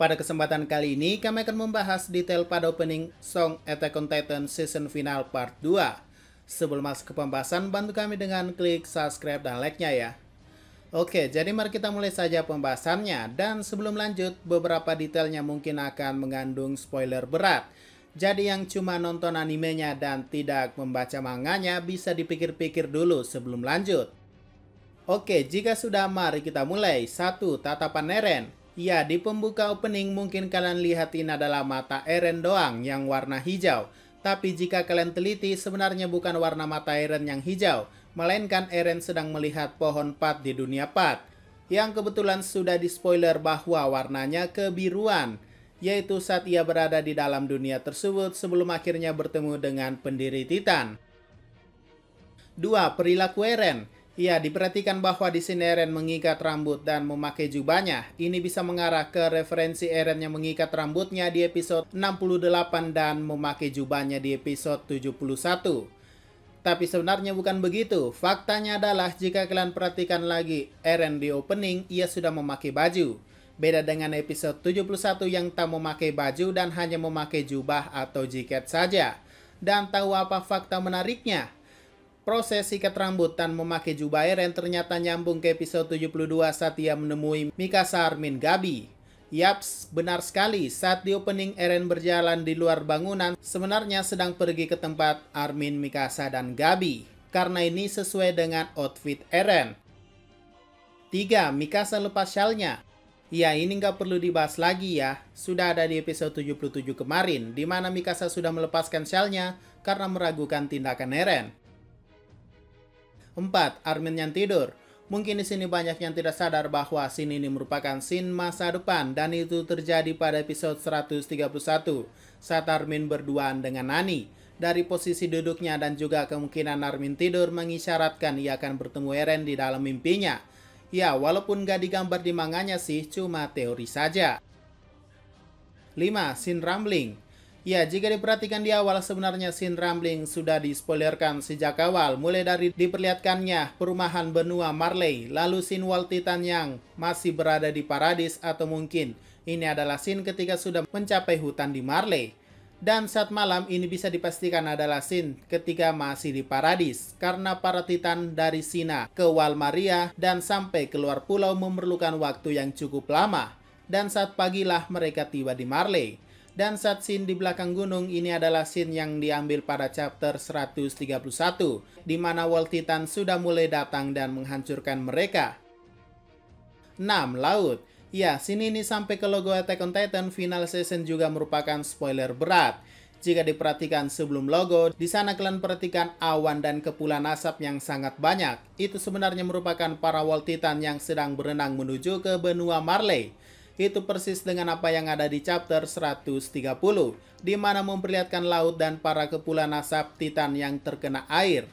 Pada kesempatan kali ini, kami akan membahas detail pada opening song Attack on Titan Season Final Part 2. Sebelum masuk ke pembahasan, bantu kami dengan klik subscribe dan like-nya ya. Oke, jadi mari kita mulai saja pembahasannya. Dan sebelum lanjut, beberapa detailnya mungkin akan mengandung spoiler berat. Jadi yang cuma nonton animenya dan tidak membaca manganya bisa dipikir-pikir dulu sebelum lanjut. Oke, jika sudah mari kita mulai. 1. Tatapan Neren Ya, di pembuka opening mungkin kalian lihatin adalah mata Eren doang yang warna hijau. Tapi jika kalian teliti, sebenarnya bukan warna mata Eren yang hijau, melainkan Eren sedang melihat pohon Pat di dunia Pat, yang kebetulan sudah dispoiler bahwa warnanya kebiruan, yaitu saat ia berada di dalam dunia tersebut sebelum akhirnya bertemu dengan pendiri Titan. 2. Perilaku Eren Ya, diperhatikan bahwa di sini Eren mengikat rambut dan memakai jubahnya. Ini bisa mengarah ke referensi Eren yang mengikat rambutnya di episode 68 dan memakai jubahnya di episode 71. Tapi sebenarnya bukan begitu. Faktanya adalah jika kalian perhatikan lagi Eren di opening, ia sudah memakai baju. Beda dengan episode 71 yang tak memakai baju dan hanya memakai jubah atau jaket saja. Dan tahu apa fakta menariknya? Prosesi sikat dan memakai jubah Eren ternyata nyambung ke episode 72 saat ia menemui Mikasa Armin Gabi. Yaps, benar sekali. Saat di opening Eren berjalan di luar bangunan, sebenarnya sedang pergi ke tempat Armin, Mikasa, dan Gabi. Karena ini sesuai dengan outfit Eren. 3. Mikasa lepas shalnya. Ya, ini nggak perlu dibahas lagi ya. Sudah ada di episode 77 kemarin, di mana Mikasa sudah melepaskan shalnya karena meragukan tindakan Eren. 4. Armin yang tidur. Mungkin di sini banyak yang tidak sadar bahwa scene ini merupakan scene masa depan dan itu terjadi pada episode 131 saat Armin berduaan dengan Nani. Dari posisi duduknya dan juga kemungkinan Armin tidur mengisyaratkan ia akan bertemu Eren di dalam mimpinya. Ya, walaupun gak digambar di manganya sih, cuma teori saja. 5. Scene Rambling Ya, jika diperhatikan di awal sebenarnya scene rambling sudah dispoilerkan sejak awal, mulai dari diperlihatkannya perumahan benua Marley, lalu scene Walt Titan yang masih berada di paradis atau mungkin ini adalah scene ketika sudah mencapai hutan di Marley. Dan saat malam ini bisa dipastikan adalah sin ketika masih di paradis karena para titan dari Sina ke Walmaria dan sampai keluar pulau memerlukan waktu yang cukup lama. Dan saat pagilah mereka tiba di Marley. Dan saat scene di belakang gunung ini adalah scene yang diambil pada chapter 131, di mana World Titan sudah mulai datang dan menghancurkan mereka. 6. Laut Ya, scene ini sampai ke logo Attack on Titan Final Season juga merupakan spoiler berat. Jika diperhatikan sebelum logo, di sana kalian perhatikan awan dan kepulan asap yang sangat banyak. Itu sebenarnya merupakan para Wall Titan yang sedang berenang menuju ke benua Marley. Itu persis dengan apa yang ada di chapter 130, di mana memperlihatkan laut dan para kepulan asap Titan yang terkena air.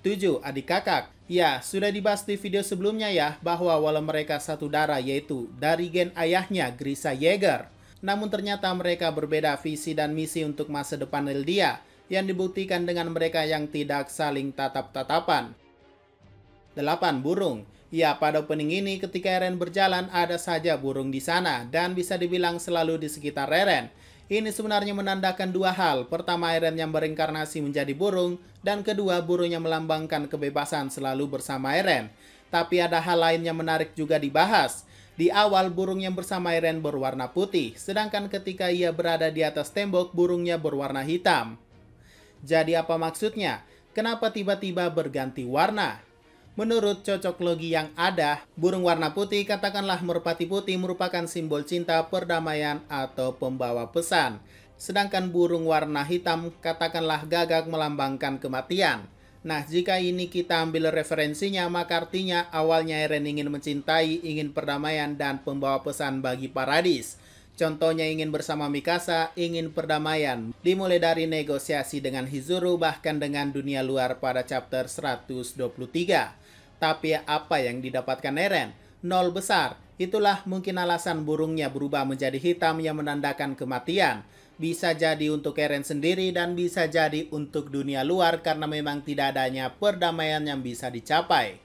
7. Adik kakak Ya, sudah dibahas di video sebelumnya ya, bahwa walau mereka satu darah yaitu dari gen ayahnya Grisa Yeager. Namun ternyata mereka berbeda visi dan misi untuk masa depan Eldia, yang dibuktikan dengan mereka yang tidak saling tatap-tatapan. 8. Burung Ya, pada opening ini ketika Eren berjalan ada saja burung di sana dan bisa dibilang selalu di sekitar Eren. Ini sebenarnya menandakan dua hal. Pertama, Eren yang berinkarnasi menjadi burung dan kedua, burungnya melambangkan kebebasan selalu bersama Eren. Tapi ada hal lain yang menarik juga dibahas. Di awal, burung yang bersama Eren berwarna putih, sedangkan ketika ia berada di atas tembok, burungnya berwarna hitam. Jadi apa maksudnya? Kenapa tiba-tiba berganti warna? Menurut cocok logi yang ada, burung warna putih katakanlah merpati putih merupakan simbol cinta, perdamaian, atau pembawa pesan. Sedangkan burung warna hitam katakanlah gagak melambangkan kematian. Nah, jika ini kita ambil referensinya, maka artinya awalnya Eren ingin mencintai, ingin perdamaian, dan pembawa pesan bagi Paradis. Contohnya ingin bersama Mikasa, ingin perdamaian. Dimulai dari negosiasi dengan Hizuru bahkan dengan dunia luar pada chapter 123. Tapi apa yang didapatkan Eren? Nol besar. Itulah mungkin alasan burungnya berubah menjadi hitam yang menandakan kematian. Bisa jadi untuk Eren sendiri dan bisa jadi untuk dunia luar karena memang tidak adanya perdamaian yang bisa dicapai.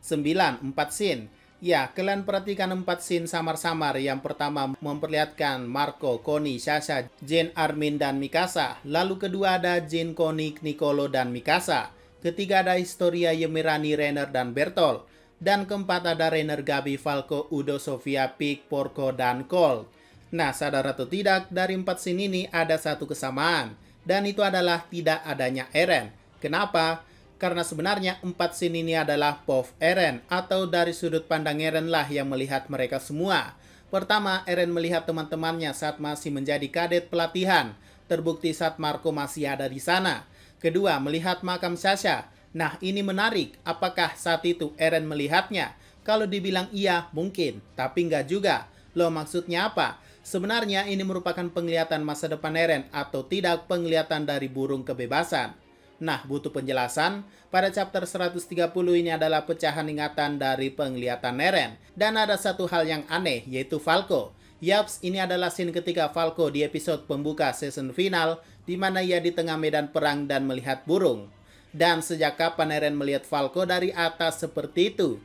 9. 4 scene Ya, kalian perhatikan empat scene samar-samar. Yang pertama memperlihatkan Marco, Connie, Sasha, Jane, Armin, dan Mikasa. Lalu kedua ada Jane, Connie, Nicolo, dan Mikasa ketiga ada Historia Yemirani Renner dan Bertol, dan keempat ada Renner Gabi Falco Udo Sofia Pick Porco dan Cole. Nah, sadar atau tidak, dari empat scene ini ada satu kesamaan, dan itu adalah tidak adanya Eren. Kenapa? Karena sebenarnya empat scene ini adalah POV Eren, atau dari sudut pandang Eren lah yang melihat mereka semua. Pertama, Eren melihat teman-temannya saat masih menjadi kadet pelatihan. Terbukti saat Marco masih ada di sana. Kedua, melihat makam Sasha. Nah, ini menarik. Apakah saat itu Eren melihatnya? Kalau dibilang iya, mungkin. Tapi nggak juga. Loh, maksudnya apa? Sebenarnya ini merupakan penglihatan masa depan Eren atau tidak penglihatan dari burung kebebasan. Nah, butuh penjelasan. Pada chapter 130 ini adalah pecahan ingatan dari penglihatan eren Dan ada satu hal yang aneh, yaitu Falco. Yaps, ini adalah scene ketika Falco di episode pembuka season final, di mana ia di tengah medan perang dan melihat burung. Dan sejak kapan Eren melihat Falco dari atas seperti itu?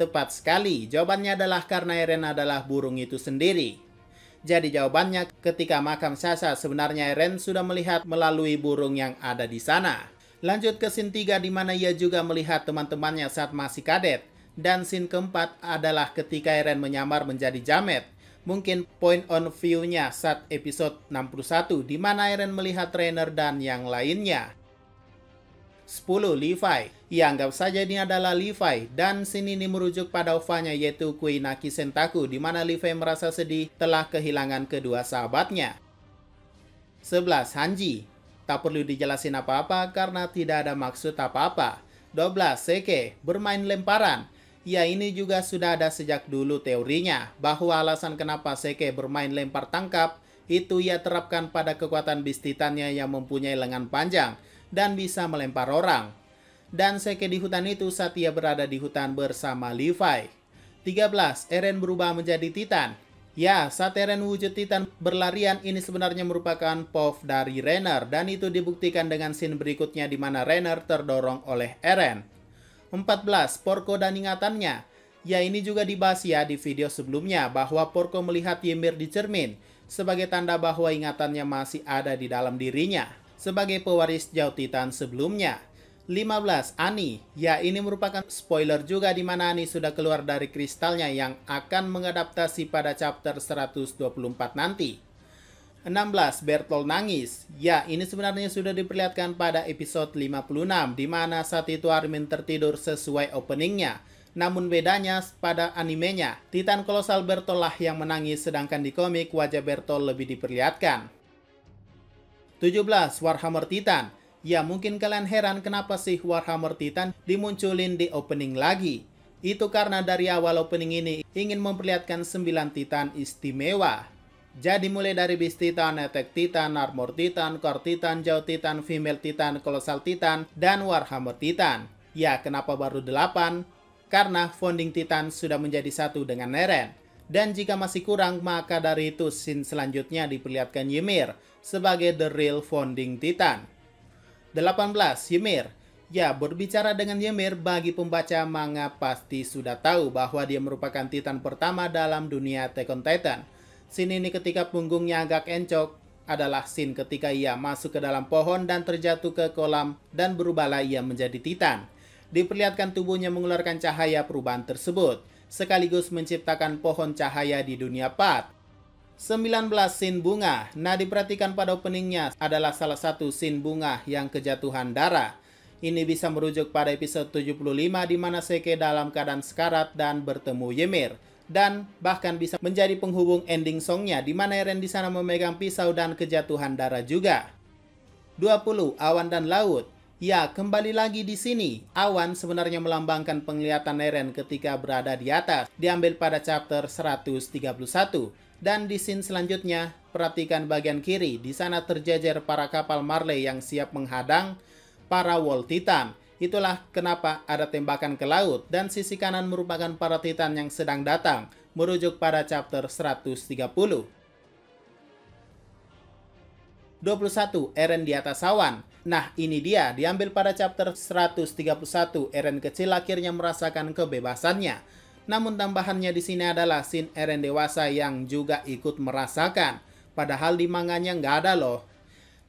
Tepat sekali, jawabannya adalah karena Eren adalah burung itu sendiri. Jadi jawabannya ketika makam Sasha sebenarnya Eren sudah melihat melalui burung yang ada di sana. Lanjut ke scene 3 di mana ia juga melihat teman-temannya saat masih kadet. Dan scene keempat adalah ketika Eren menyamar menjadi Jamet mungkin point on view-nya saat episode 61 di mana Eren melihat trainer dan yang lainnya. 10. Levi Ia anggap saja ini adalah Levi dan sini ini merujuk pada ovanya yaitu Kuinaki Sentaku di mana Levi merasa sedih telah kehilangan kedua sahabatnya. 11. Hanji Tak perlu dijelasin apa-apa karena tidak ada maksud apa-apa. 12. Seke Bermain lemparan Ya ini juga sudah ada sejak dulu teorinya bahwa alasan kenapa Seke bermain lempar tangkap itu ia terapkan pada kekuatan bis yang mempunyai lengan panjang dan bisa melempar orang. Dan Seke di hutan itu saat ia berada di hutan bersama Levi. 13. Eren berubah menjadi titan. Ya, saat Eren wujud titan berlarian ini sebenarnya merupakan POV dari Renner dan itu dibuktikan dengan scene berikutnya di mana Renner terdorong oleh Eren. 14. Porco dan ingatannya. Ya ini juga dibahas ya di video sebelumnya bahwa Porco melihat Ymir di cermin sebagai tanda bahwa ingatannya masih ada di dalam dirinya sebagai pewaris Jauh Titan sebelumnya. 15. Ani. Ya, ini merupakan spoiler juga di mana Ani sudah keluar dari kristalnya yang akan mengadaptasi pada chapter 124 nanti. 16. bertol nangis. Ya, ini sebenarnya sudah diperlihatkan pada episode 56, di mana saat itu Armin tertidur sesuai openingnya. Namun bedanya pada animenya, Titan Kolosal Bertol lah yang menangis sedangkan di komik wajah bertol lebih diperlihatkan. 17. Warhammer Titan. Ya, mungkin kalian heran kenapa sih Warhammer Titan dimunculin di opening lagi. Itu karena dari awal opening ini ingin memperlihatkan 9 Titan istimewa. Jadi mulai dari Beast Titan, Attack Titan, Armor Titan, Core Titan, Jaw Titan, Female Titan, kolosal Titan, dan Warhammer Titan. Ya, kenapa baru 8? Karena Founding Titan sudah menjadi satu dengan Neren. Dan jika masih kurang, maka dari itu scene selanjutnya diperlihatkan Ymir sebagai The Real Founding Titan. 18. Ymir Ya, berbicara dengan Ymir bagi pembaca manga pasti sudah tahu bahwa dia merupakan Titan pertama dalam dunia Tekken Titan Scene ini ketika punggungnya agak encok adalah scene ketika ia masuk ke dalam pohon dan terjatuh ke kolam dan berubahlah ia menjadi titan. Diperlihatkan tubuhnya mengeluarkan cahaya perubahan tersebut, sekaligus menciptakan pohon cahaya di dunia Pat. 19 sin bunga. Nah, diperhatikan pada openingnya adalah salah satu sin bunga yang kejatuhan darah. Ini bisa merujuk pada episode 75 di mana Seke dalam keadaan sekarat dan bertemu Ymir dan bahkan bisa menjadi penghubung ending songnya di mana Eren di sana memegang pisau dan kejatuhan darah juga. 20. Awan dan Laut Ya, kembali lagi di sini. Awan sebenarnya melambangkan penglihatan Eren ketika berada di atas, diambil pada chapter 131. Dan di scene selanjutnya, perhatikan bagian kiri. Di sana terjejer para kapal Marley yang siap menghadang para Wall Titan. Itulah kenapa ada tembakan ke laut dan sisi kanan merupakan para titan yang sedang datang, merujuk pada chapter 130. 21. Eren di atas awan Nah, ini dia, diambil pada chapter 131, Eren kecil akhirnya merasakan kebebasannya. Namun tambahannya di sini adalah sin Eren dewasa yang juga ikut merasakan. Padahal di manganya nggak ada loh.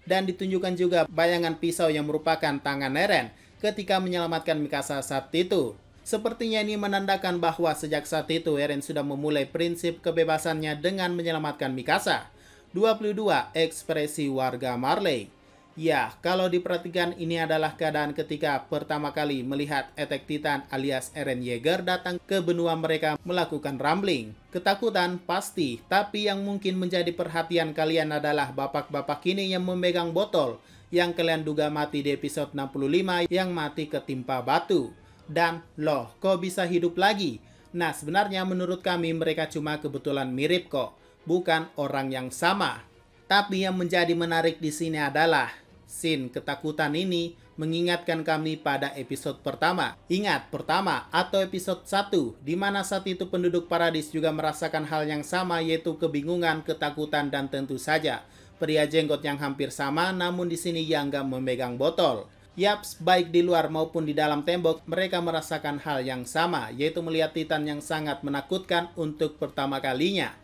Dan ditunjukkan juga bayangan pisau yang merupakan tangan Eren ketika menyelamatkan Mikasa saat itu. Sepertinya ini menandakan bahwa sejak saat itu Eren sudah memulai prinsip kebebasannya dengan menyelamatkan Mikasa. 22. Ekspresi warga Marley Ya, kalau diperhatikan ini adalah keadaan ketika pertama kali melihat Etek Titan alias Eren Yeager datang ke benua mereka melakukan rambling. Ketakutan pasti, tapi yang mungkin menjadi perhatian kalian adalah bapak-bapak ini yang memegang botol yang kalian duga mati di episode 65 yang mati ketimpa batu. Dan loh, kok bisa hidup lagi? Nah, sebenarnya menurut kami mereka cuma kebetulan mirip kok, bukan orang yang sama. Tapi yang menjadi menarik di sini adalah scene ketakutan ini mengingatkan kami pada episode pertama. Ingat, pertama atau episode 1, di mana saat itu penduduk paradis juga merasakan hal yang sama yaitu kebingungan, ketakutan, dan tentu saja Pria jenggot yang hampir sama namun di sini Yangga memegang botol. Yaps, baik di luar maupun di dalam tembok, mereka merasakan hal yang sama, yaitu melihat Titan yang sangat menakutkan untuk pertama kalinya.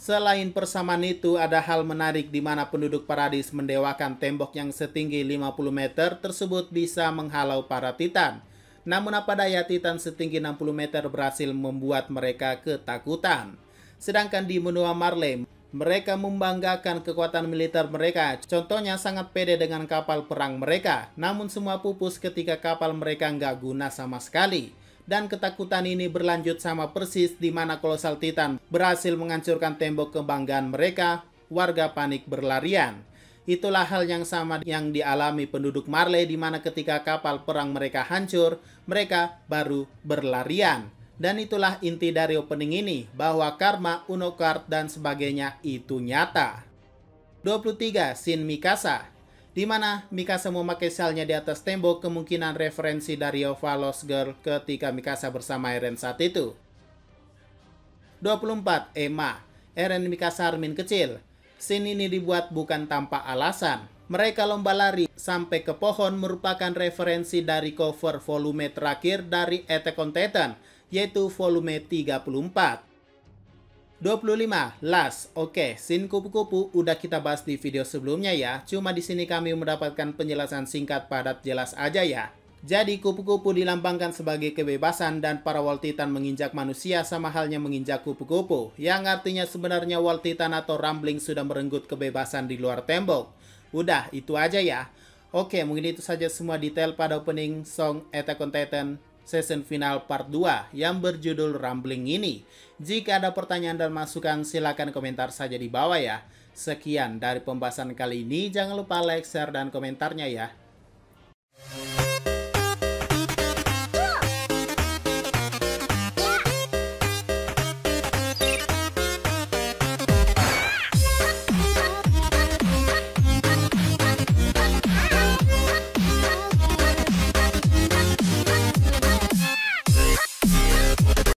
Selain persamaan itu, ada hal menarik di mana penduduk paradis mendewakan tembok yang setinggi 50 meter tersebut bisa menghalau para Titan. Namun apa daya Titan setinggi 60 meter berhasil membuat mereka ketakutan. Sedangkan di menua Marley, mereka membanggakan kekuatan militer mereka. Contohnya sangat pede dengan kapal perang mereka. Namun semua pupus ketika kapal mereka nggak guna sama sekali. Dan ketakutan ini berlanjut sama persis di mana kolosal Titan berhasil menghancurkan tembok kebanggaan mereka. Warga panik berlarian. Itulah hal yang sama yang dialami penduduk Marley di mana ketika kapal perang mereka hancur, mereka baru berlarian. Dan itulah inti dari opening ini, bahwa karma, uno card, dan sebagainya itu nyata. 23. Sin Mikasa di mana Mikasa memakai selnya di atas tembok kemungkinan referensi dari Ova Lost Girl ketika Mikasa bersama Eren saat itu. 24. Emma Eren Mikasa Armin kecil Scene ini dibuat bukan tanpa alasan. Mereka lomba lari sampai ke pohon merupakan referensi dari cover volume terakhir dari Attack on Titan yaitu volume 34. 25. Last. Oke, okay, sin kupu-kupu udah kita bahas di video sebelumnya ya. Cuma di sini kami mendapatkan penjelasan singkat padat jelas aja ya. Jadi kupu-kupu dilambangkan sebagai kebebasan dan para Waltitan menginjak manusia sama halnya menginjak kupu-kupu. Yang artinya sebenarnya Waltitan atau Rambling sudah merenggut kebebasan di luar tembok. Udah, itu aja ya. Oke, mungkin itu saja semua detail pada opening song Attack on Titan season final part 2 yang berjudul Rambling ini. Jika ada pertanyaan dan masukan silahkan komentar saja di bawah ya. Sekian dari pembahasan kali ini, jangan lupa like, share, dan komentarnya ya.